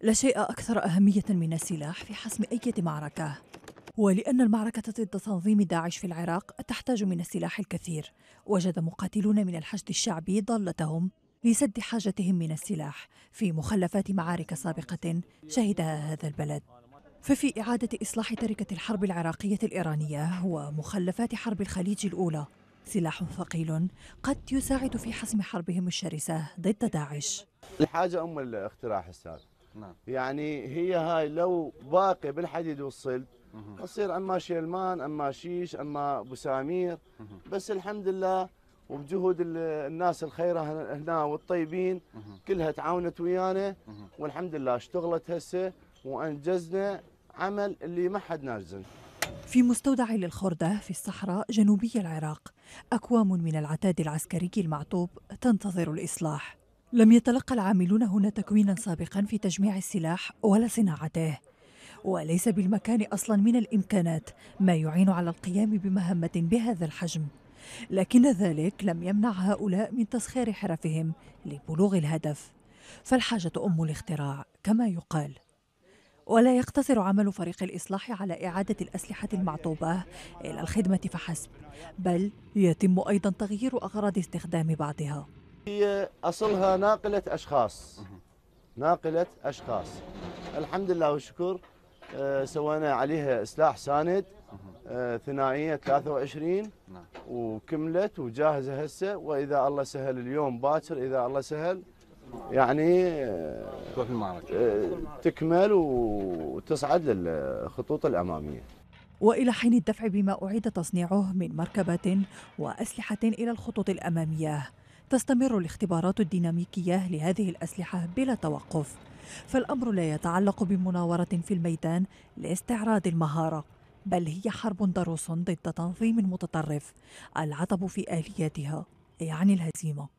لا شيء أكثر أهمية من السلاح في حسم أي معركة ولأن المعركة ضد تنظيم داعش في العراق تحتاج من السلاح الكثير وجد مقاتلون من الحشد الشعبي ضالتهم لسد حاجتهم من السلاح في مخلفات معارك سابقة شهدها هذا البلد ففي إعادة إصلاح تركة الحرب العراقية الإيرانية ومخلفات حرب الخليج الأولى سلاح ثقيل قد يساعد في حسم حربهم الشرسة ضد داعش الحاجة أم الاختراع السابق نعم يعني هي هاي لو باقي بالحديد والصلب تصير اما شيلمان اما شيش اما بسامير بس الحمد لله وبجهود الناس الخيره هنا والطيبين كلها تعاونت ويانا والحمد لله اشتغلت هسه وانجزنا عمل اللي ما حد ناجزه في مستودع للخردة في الصحراء جنوبي العراق أكوام من العتاد العسكري المعطوب تنتظر الإصلاح لم يتلقى العاملون هنا تكوينا سابقا في تجميع السلاح ولا صناعته وليس بالمكان اصلا من الامكانات ما يعين على القيام بمهمه بهذا الحجم لكن ذلك لم يمنع هؤلاء من تسخير حرفهم لبلوغ الهدف فالحاجه ام الاختراع كما يقال ولا يقتصر عمل فريق الإصلاح على إعادة الأسلحة المعطوبة إلى الخدمة فحسب بل يتم أيضا تغيير أغراض استخدام بعضها هي أصلها ناقلة أشخاص ناقلة أشخاص الحمد لله والشكر آه، سوينا عليها إصلاح ساند آه، ثنائية 23 نعم. وكملت وجاهزة هسه وإذا الله سهل اليوم باكر إذا الله سهل يعني آه، تروح المعركه تكمل وتصعد للخطوط الأمامية وإلى حين الدفع بما أعيد تصنيعه من مركبات وأسلحة إلى الخطوط الأمامية تستمر الاختبارات الديناميكية لهذه الأسلحة بلا توقف فالأمر لا يتعلق بمناورة في الميدان لاستعراض المهارة بل هي حرب ضروس ضد تنظيم متطرف العتب في آلياتها يعني الهزيمة